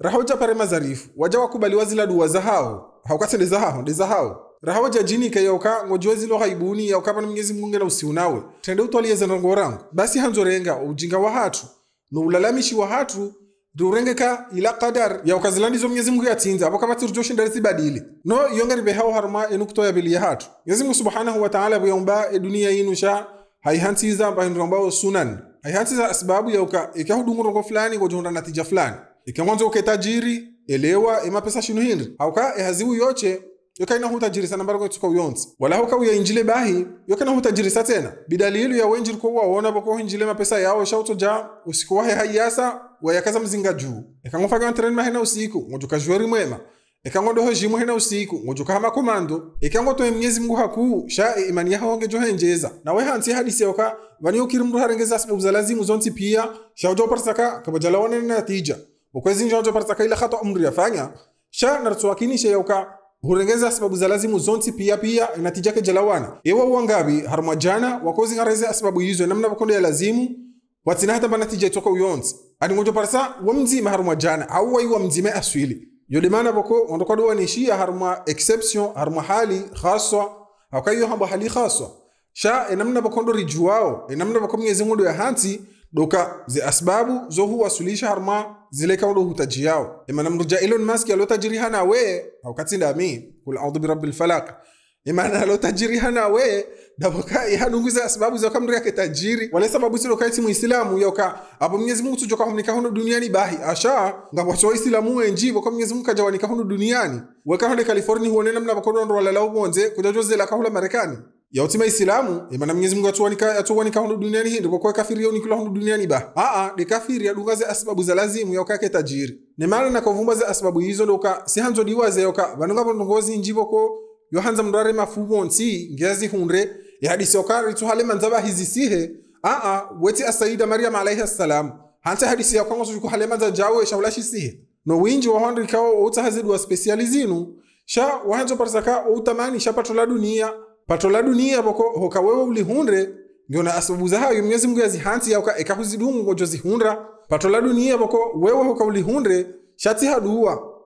rahoja parema mazarifu waja wakubali waziladu wazahaho haukati ndizahaho ndizahaho rahawa jajinika yauka ngojuwezilo ghaibuni yaukapa na mnyezi mungu na usiunawe tende utwaliyeza ndongo rangu basi hanzorenga ujinga wa hatu no ulalamishi wa hatu riurengeka ila kadar qadar yaukazilandizo mnyezi mungu yatinza apo kapati rijoshinda rizibadile no iyonga ribehao haruma enu enukto ya hatu mnyezi mungu subhanahu wa ta'ala buyaumba eduniya sha haihantiza mpahindu ambao sunan haihantiza asbabu yauka ikahudungurongo e fulani ngojuhunda natija fulani ikhamwanza uketajiri elewa imapesa shinu hinri hauka ehaziwu yoche yokaina hutajiri sana mbarako tuka uyonzi wala hauka uya injile bahi yokana hutajiri sa tena bidalilu ya wenjiri ko waona boko injile mapesa yao shautoja usiku wahe haiyasa wayakaza mzinga juu ikangofaka ntreni mahena usiku ngojukajueri mwema ikangodoho jimwe hena usiku ngojukahama komando ikangotoe mnyezi mungu hakuu sha e, imani yaho honge johenjeza nawe hansi hadisi yoka vaniyo kiri mndu harengeza sababu za lazimu zonsi pia shaujoparsaka kabajalawanene natija okwezi njo njoparta umri yafanya sha nartsuwakinisha yauka hurengeza sababu za lazimu zonsi pia pia natija ke jalawana ewa uwangabi harma jana wakozi ngareze yizo namna bakonde ya lazimu watina hata bana uyonsi ani ngojo parsa wamzima harma jana au wai wamzime aswili yode mana boko ondokwa do exception harma hali khaswa akayo hamba hali khaswa sha enamna bakondo rijuao enamna bakomnyezi ngodo ya hanti doka ze asbabu zo huwa zileka ulu hutaji yao imana mruja elon musk tajiri hana we au mi kul audhu birabi lfalaq imana alo tajiri hana we daboka ihanunguza sababu zoka mri yake tajiri wala sababu zilo kaiti muislamu yoka abo mwenyezi mungu tujoka humnika huno duniani bahi asha ngabocho islamu nji boka mwenyezi mungu kajawanika huno duniani weka hone california huone mna bakondo ndo wala lao kujajwa zela kahula marekani ya utima isilamu imana e mwenyezi mungu atuwanika hundu duniani hindi kwa kafiria unikula hundu duniani ba aa de kafiri adungaze asibabu za lazimu yaukake tajiri nemana nakovumbwaze asibabu izo ndoka sihanzo diwaze yoka vanunga vonongozi njivo ko yohanza mndware mafubo nsi ngiazi hunde yahadisi okari tuhale manzaba sihe aa weti asaida maryam alaihi assalam hanta hadisi yakwango sukuhale manza jawe sihe no winji wahondrikawo outahazidwa spesializinu sha wahanzo parsaka outamani shapatola dunia pato la dunia boko hokawewe ulihunde ngiona asubuza hayo mwezi mungu yazihansi yauka ekahuzidumu ngojo zihundra pato la dunia boko wewe hoka ulihunde shati haduwa